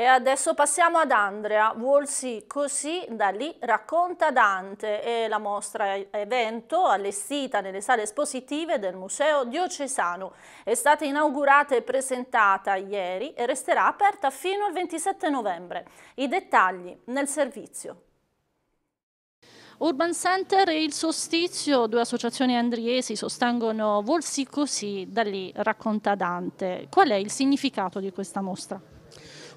E adesso passiamo ad Andrea, Wolsey così da lì racconta Dante e la mostra evento allestita nelle sale espositive del Museo Diocesano. È stata inaugurata e presentata ieri e resterà aperta fino al 27 novembre. I dettagli nel servizio. Urban Center e il Sostizio, due associazioni andriesi, sostengono Volsi così, da lì racconta Dante. Qual è il significato di questa mostra?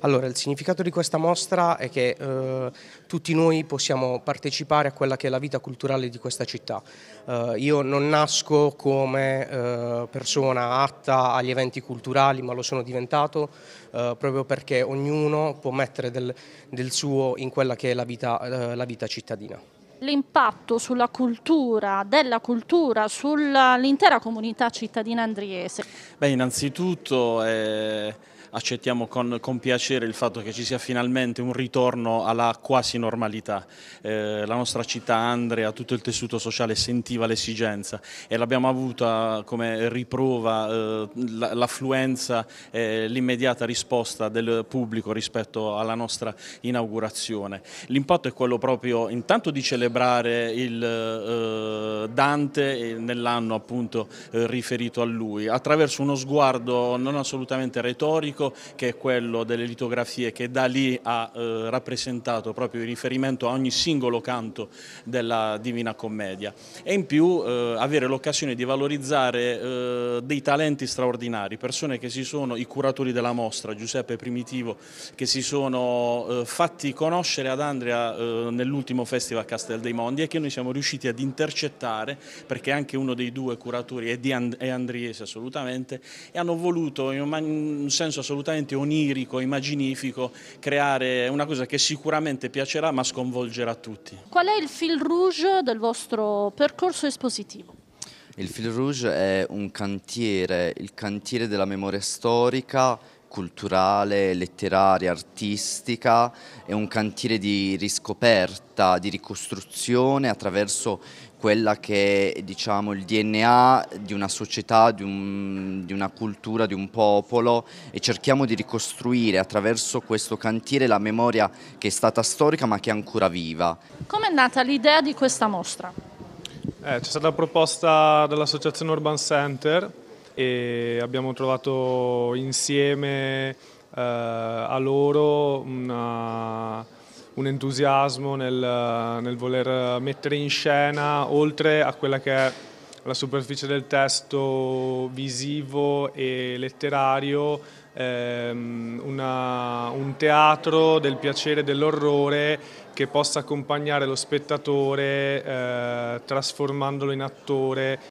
Allora, il significato di questa mostra è che eh, tutti noi possiamo partecipare a quella che è la vita culturale di questa città. Eh, io non nasco come eh, persona atta agli eventi culturali, ma lo sono diventato eh, proprio perché ognuno può mettere del, del, suo in quella che è la vita, eh, la vita cittadina l'impatto sulla cultura, della cultura, sull'intera comunità cittadina andriese? Beh, innanzitutto eh, accettiamo con, con, piacere il fatto che ci sia finalmente un ritorno alla quasi normalità. Eh, la nostra città Andrea, tutto il tessuto sociale sentiva l'esigenza e l'abbiamo avuta come riprova eh, l'affluenza e l'immediata risposta del pubblico rispetto alla nostra inaugurazione. L'impatto è quello proprio intanto di celebrare il eh, Dante nell'anno appunto eh, riferito a lui, attraverso uno sguardo non assolutamente retorico Francesco, che è quello delle litografie che da lì ha eh, rappresentato proprio il riferimento a ogni singolo canto della Divina Commedia. E in più eh, avere l'occasione di valorizzare eh, dei talenti straordinari, persone che si sono, i curatori della mostra, Giuseppe Primitivo, che si sono eh, fatti conoscere ad Andrea eh, nell'ultimo festival Castel dei Mondi e che noi siamo riusciti ad intercettare perché anche uno dei due curatori è, di And è Andriese assolutamente e hanno voluto in un senso assolutamente assolutamente onirico, immaginifico, creare una cosa che sicuramente piacerà ma sconvolgerà tutti. Qual è il fil rouge del vostro percorso espositivo? Il fil rouge è un cantiere, il cantiere della memoria storica culturale, letteraria, artistica, è un cantiere di riscoperta, di ricostruzione attraverso quella che è diciamo, il DNA di una società, di, un, di, una cultura, di un popolo e cerchiamo di ricostruire attraverso questo cantiere la memoria che è stata storica ma che è ancora viva. Come è nata l'idea di questa mostra? Eh, C'è stata la proposta dell'associazione Urban Center e abbiamo trovato insieme eh, a loro una, un entusiasmo nel, nel, voler mettere in scena, oltre a quella che è la superficie del testo visivo e letterario, ehm, una, un teatro del piacere e dell'orrore che possa accompagnare lo spettatore eh, trasformandolo in attore